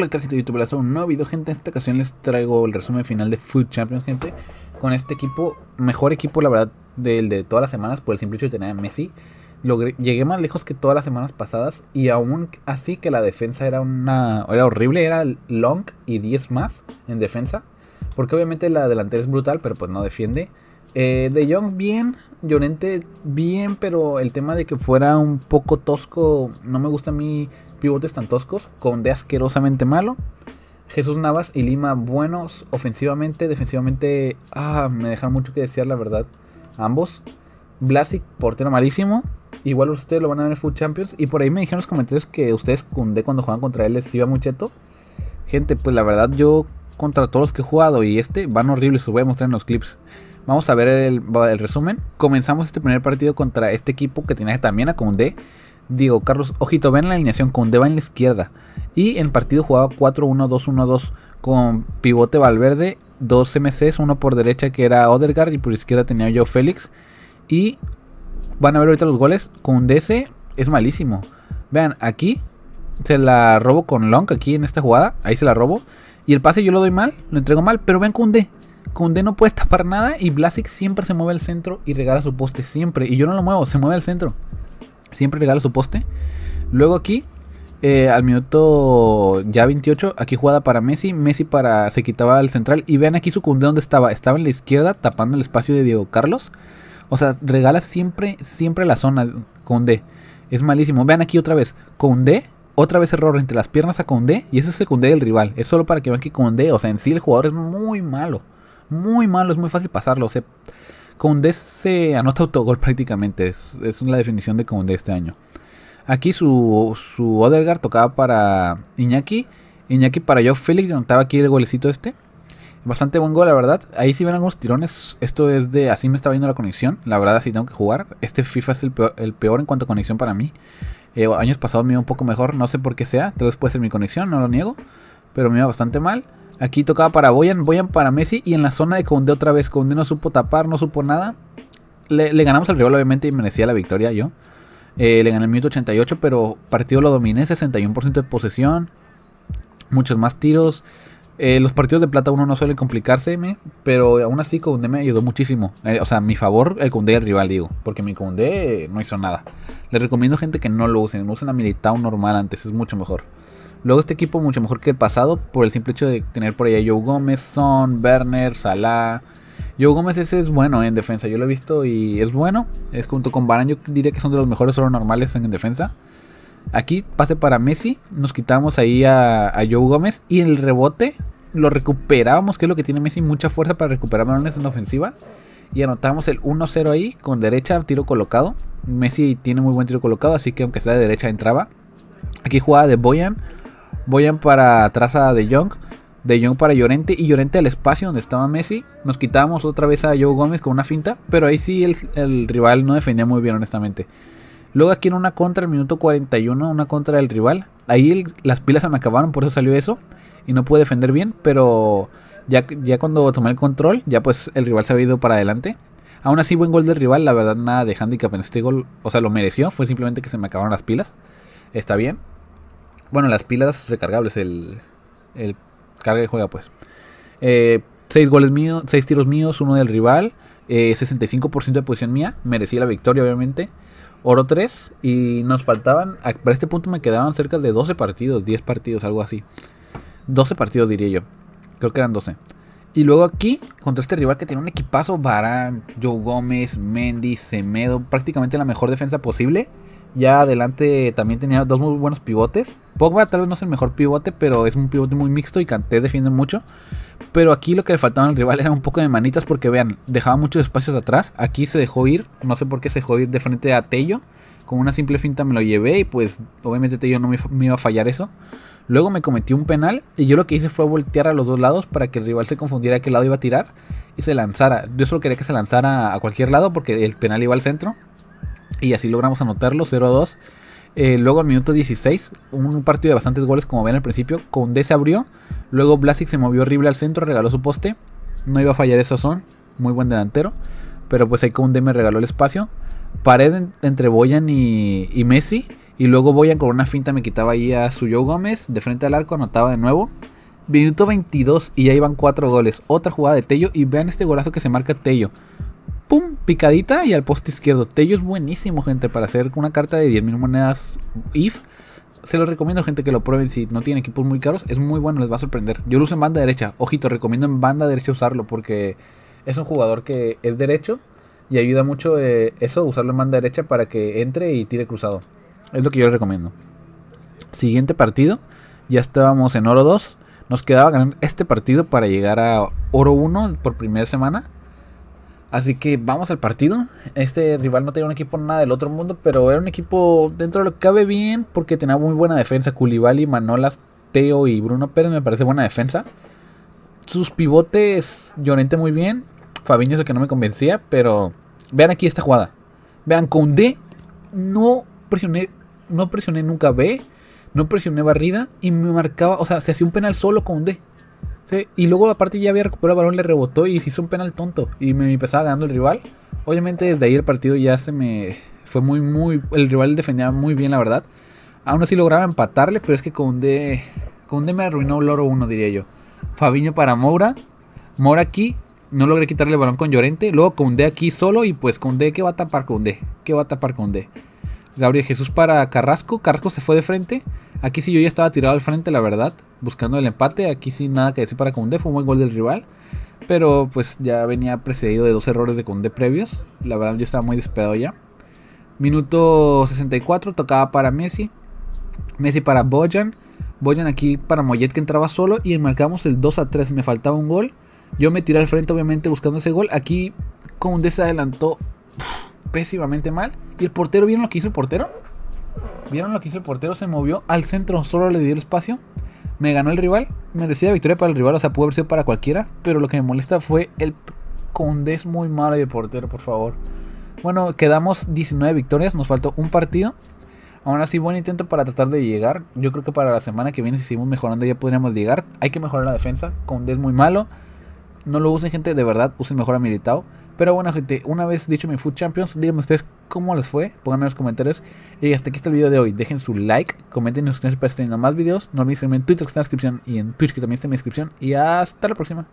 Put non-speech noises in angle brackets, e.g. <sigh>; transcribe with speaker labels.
Speaker 1: Hola, tal de YouTube, un nuevo video, gente. En esta ocasión les traigo el resumen final de Food Champions, gente. Con este equipo, mejor equipo, la verdad, del de todas las semanas, por el simple hecho de tener a Messi. Logré, llegué más lejos que todas las semanas pasadas y aún así que la defensa era una era horrible, era long y 10 más en defensa. Porque obviamente la delantera es brutal, pero pues no defiende. Eh, de Jong bien, Llorente bien, pero el tema de que fuera un poco tosco no me gusta a mí pivotes tan toscos, con de asquerosamente malo. Jesús Navas y Lima buenos ofensivamente, defensivamente ah, me dejan mucho que desear la verdad. Ambos. Blasic, portero malísimo. Igual ustedes lo van a ver en el Champions. Y por ahí me dijeron en los comentarios que ustedes D cuando juegan contra él les iba cheto, Gente, pues la verdad yo contra todos los que he jugado y este van horribles, os voy a mostrar en los clips. Vamos a ver el, resumen. Comenzamos este primer partido contra este equipo que tenía también a D Digo, Carlos Ojito ven la alineación con Deva en la izquierda. Y en partido jugaba 4-1-2-1-2 con pivote Valverde, dos MCs, uno por derecha que era Odergaard y por izquierda tenía yo Félix. Y van a ver ahorita los goles. Con DC es malísimo. Vean, aquí se la robo con Long, aquí en esta jugada. Ahí se la robo. Y el pase yo lo doy mal, lo entrego mal, pero vean Con D no puede <laughs> tapar nada y Blasic siempre se mueve al centro y regala su poste, siempre. Y yo no lo muevo, se mueve al centro. Siempre regala su poste. Luego aquí, eh, al minuto ya 28, aquí jugada para Messi. Messi para se quitaba el central. Y vean aquí su cunde donde estaba. Estaba en la izquierda, tapando el espacio de Diego Carlos. O sea, regala siempre, siempre la zona con Es malísimo. Vean aquí otra vez. Con otra vez error entre las piernas a D. Y ese es el Cundé del rival. Es solo para que vean que D, o sea, en sí el jugador es muy malo. Muy malo, es muy fácil pasarlo. O sea, Koundé se anota autogol prácticamente, es, es la definición de Koundé este año. Aquí su, su Odegaard tocaba para Iñaki, Iñaki para yo Felix, anotaba aquí el golecito este. Bastante buen gol, la verdad. Ahí sí ven algunos tirones, esto es de... Así me está viendo la conexión, la verdad así tengo que jugar. Este FIFA es el peor, en cuanto a conexión para mí. Eh, años pasados me iba un poco mejor, no sé por qué sea, tal vez puede ser mi conexión, no lo niego. Pero me iba bastante mal. Aquí tocaba para Boyan, Boyan para Messi y en la zona de Conde otra vez. Conde no supo tapar, no supo nada. Le, ganamos al rival obviamente y merecía la victoria yo. Eh, le gané el minuto 88, pero partido lo dominé, 61% de posesión, muchos más tiros. Eh, los partidos de plata uno no suelen complicarse, pero aún así Koundé me ayudó muchísimo. Eh, o sea, mi favor, el Koundé del rival, digo, porque mi Koundé no hizo nada. Les recomiendo gente que no lo usen, usen la Militao normal antes, es mucho mejor. Luego este equipo mucho mejor que el pasado por el simple hecho de tener por allá Joe Gómez, Son, Werner, Salah. Joe Gómez ese es bueno eh, en defensa, yo lo he visto y es bueno. Es junto con Barán, yo diría que son de los mejores solo normales en defensa. Aquí pase para Messi, nos quitamos ahí a, Joe Gómez y el rebote lo recuperábamos, que es lo que tiene Messi, mucha fuerza para recuperar balones en la ofensiva. Y anotamos el 1-0 ahí, con derecha, tiro colocado. Messi tiene muy buen tiro colocado, así que aunque sea de derecha entraba. Aquí jugada de Boyan, voyan para atrás a De Jong. De Jong para Llorente y Llorente al espacio donde estaba Messi. Nos quitamos otra vez a Joe Gómez con una finta, pero ahí sí el, rival no defendía muy bien, honestamente. Luego aquí en una contra, el minuto 41, una contra del rival. Ahí las pilas se me acabaron, por eso salió eso. Y no pude defender bien, pero ya, ya cuando tomé el control, ya pues el rival se había ido para adelante. Aún así, buen gol del rival, la verdad nada de handicap en este gol. O sea, lo mereció, fue simplemente que se me acabaron las pilas. Está bien, bueno, las pilas recargables, el, carga que juega, pues. Eh, seis goles míos, seis tiros míos, uno del rival. 65% eh, de posición mía. Merecía la victoria, obviamente. Oro 3. Y nos faltaban. Para este punto me quedaban cerca de 12 partidos, 10 partidos, algo así. 12 partidos, diría yo. Creo que eran 12. Y luego aquí, contra este rival que tiene un equipazo: Barán, Joe Gómez, Mendy, Semedo. Prácticamente la mejor defensa posible. Ya adelante también tenía dos muy buenos pivotes. Pogba tal vez no es el mejor pivote, pero es un pivote muy mixto y canté defiende mucho. Pero aquí lo que le faltaba al rival era un poco de manitas porque vean, dejaba muchos espacios atrás. Aquí se dejó ir, no sé por qué se dejó ir de frente a Tello. Con una simple finta me lo llevé y pues obviamente Tello no me, iba a fallar eso. Luego me cometió un penal y yo lo que hice fue voltear a los dos lados para que el rival se confundiera a qué lado iba a tirar y se lanzara. Yo solo quería que se lanzara a cualquier lado porque el penal iba al centro. Y así logramos anotarlo 0 2. Eh, luego al minuto 16, un partido de bastantes goles, como ven al principio. D se abrió. Luego Blasic se movió horrible al centro, regaló su poste. No iba a fallar eso son. Muy buen delantero. Pero pues ahí D me regaló el espacio. Pared entre Boyan y, Messi. Y luego Boyan con una finta me quitaba ahí a Suyo Gómez. De frente al arco anotaba de nuevo. Minuto 22 y ya iban 4 goles. Otra jugada de Tello. Y vean este golazo que se marca Tello pum, picadita y al poste izquierdo. Tello es buenísimo, gente, para hacer una carta de 10.000 monedas if. Se lo recomiendo, gente, que lo prueben si no tienen equipos muy caros. Es muy bueno, les va a sorprender. Yo lo uso en banda derecha. Ojito, recomiendo en banda derecha usarlo porque es un jugador que es derecho y ayuda mucho eh, eso, usarlo en banda derecha para que entre y tire cruzado. Es lo que yo les recomiendo. Siguiente partido. Ya estábamos en oro 2. Nos quedaba ganar este partido para llegar a oro 1 por primera semana. Así que vamos al partido. Este rival no tenía un equipo nada del otro mundo, pero era un equipo dentro de lo que cabe bien porque tenía muy buena defensa. Culibali, Manolas, Teo y Bruno Pérez me parece buena defensa. Sus pivotes Llorente muy bien. Fabiño es el que no me convencía, pero vean aquí esta jugada. Vean, con D no presioné, no presioné nunca B, no presioné barrida y me marcaba, o sea, se hacía un penal solo con un D y luego aparte ya había recuperado el balón, le rebotó y se hizo un penal tonto. Y me empezaba ganando el rival. Obviamente desde ahí el partido ya se me... Fue muy, muy... El rival defendía muy bien, la verdad. Aún así lograba empatarle, pero es que con D... me arruinó el oro uno, diría yo. Fabiño para Moura. Moura aquí. No logré quitarle el balón con Llorente. Luego con D aquí solo. Y pues con D, ¿qué va a tapar con D? ¿Qué va a tapar con D? Gabriel Jesús para Carrasco. Carrasco se fue de frente. Aquí sí yo ya estaba tirado al frente, la verdad buscando el empate. Aquí sin nada que decir para Conde, fue un buen gol del rival. Pero pues ya venía precedido de dos errores de Conde previos. La verdad yo estaba muy desesperado ya. Minuto 64, tocaba para Messi. Messi para Boyan Boyan aquí para Mollet que entraba solo y enmarcamos el 2 a 3. Me faltaba un gol. Yo me tiré al frente, obviamente, buscando ese gol. Aquí Conde se adelantó pésimamente mal. Y el portero, ¿vieron lo que hizo el portero? ¿Vieron lo que hizo el portero? Se movió al centro, solo le dio el espacio. Me ganó el rival, merecida victoria para el rival, o sea, pudo haber sido para cualquiera, pero lo que me molesta fue el es muy malo de portero, por favor. Bueno, quedamos 19 victorias, nos faltó un partido. Aún así, buen intento para tratar de llegar. Yo creo que para la semana que viene, si seguimos mejorando, ya podríamos llegar. Hay que mejorar la defensa. es muy malo. No lo usen, gente, de verdad. Usen mejor a Militao. Pero bueno, gente, una vez dicho mi Food Champions, díganme ustedes cómo les fue, pónganme en los comentarios. Y hasta aquí está el video de hoy. Dejen su like, comenten y suscríbanse para estar teniendo más videos. No olviden seguirme en Twitter que está en la descripción y en Twitch que también está en mi descripción. Y hasta la próxima.